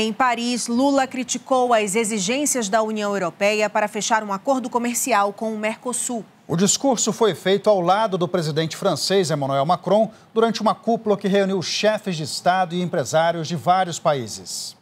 Em Paris, Lula criticou as exigências da União Europeia para fechar um acordo comercial com o Mercosul. O discurso foi feito ao lado do presidente francês Emmanuel Macron durante uma cúpula que reuniu chefes de Estado e empresários de vários países.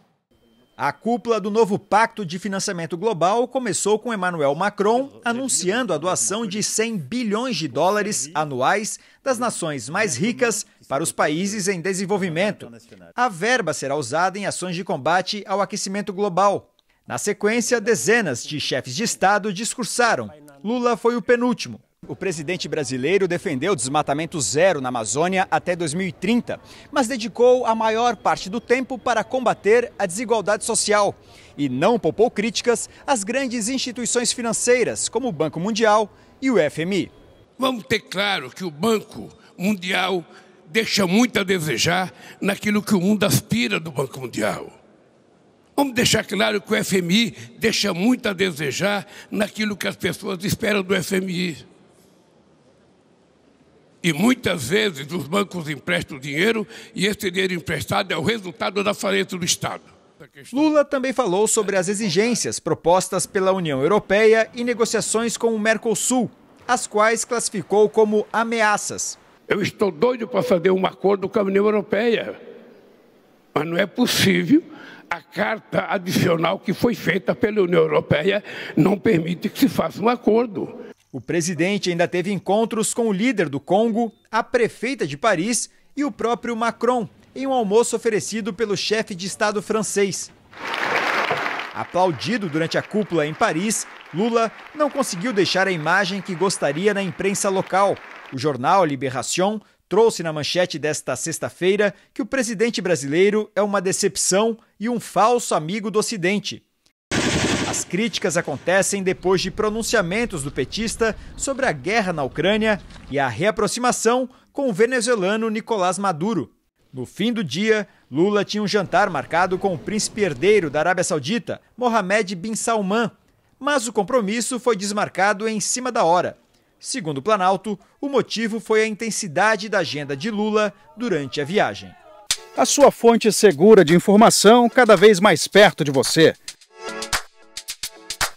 A cúpula do novo Pacto de Financiamento Global começou com Emmanuel Macron anunciando a doação de 100 bilhões de dólares anuais das nações mais ricas para os países em desenvolvimento. A verba será usada em ações de combate ao aquecimento global. Na sequência, dezenas de chefes de Estado discursaram. Lula foi o penúltimo. O presidente brasileiro defendeu desmatamento zero na Amazônia até 2030, mas dedicou a maior parte do tempo para combater a desigualdade social. E não poupou críticas às grandes instituições financeiras, como o Banco Mundial e o FMI. Vamos ter claro que o Banco Mundial deixa muito a desejar naquilo que o mundo aspira do Banco Mundial. Vamos deixar claro que o FMI deixa muito a desejar naquilo que as pessoas esperam do FMI. E muitas vezes os bancos emprestam dinheiro e esse dinheiro emprestado é o resultado da falência do Estado. Lula também falou sobre as exigências propostas pela União Europeia e negociações com o Mercosul, as quais classificou como ameaças eu estou doido para fazer um acordo com a União Europeia, mas não é possível. A carta adicional que foi feita pela União Europeia não permite que se faça um acordo. O presidente ainda teve encontros com o líder do Congo, a prefeita de Paris e o próprio Macron, em um almoço oferecido pelo chefe de Estado francês. Aplaudido durante a cúpula em Paris, Lula não conseguiu deixar a imagem que gostaria na imprensa local. O jornal Libération trouxe na manchete desta sexta-feira que o presidente brasileiro é uma decepção e um falso amigo do Ocidente. As críticas acontecem depois de pronunciamentos do petista sobre a guerra na Ucrânia e a reaproximação com o venezuelano Nicolás Maduro. No fim do dia, Lula tinha um jantar marcado com o príncipe herdeiro da Arábia Saudita, Mohammed bin Salman, mas o compromisso foi desmarcado em cima da hora. Segundo o Planalto, o motivo foi a intensidade da agenda de Lula durante a viagem. A sua fonte segura de informação cada vez mais perto de você.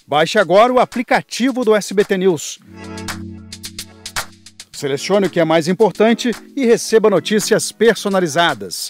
Baixe agora o aplicativo do SBT News. Selecione o que é mais importante e receba notícias personalizadas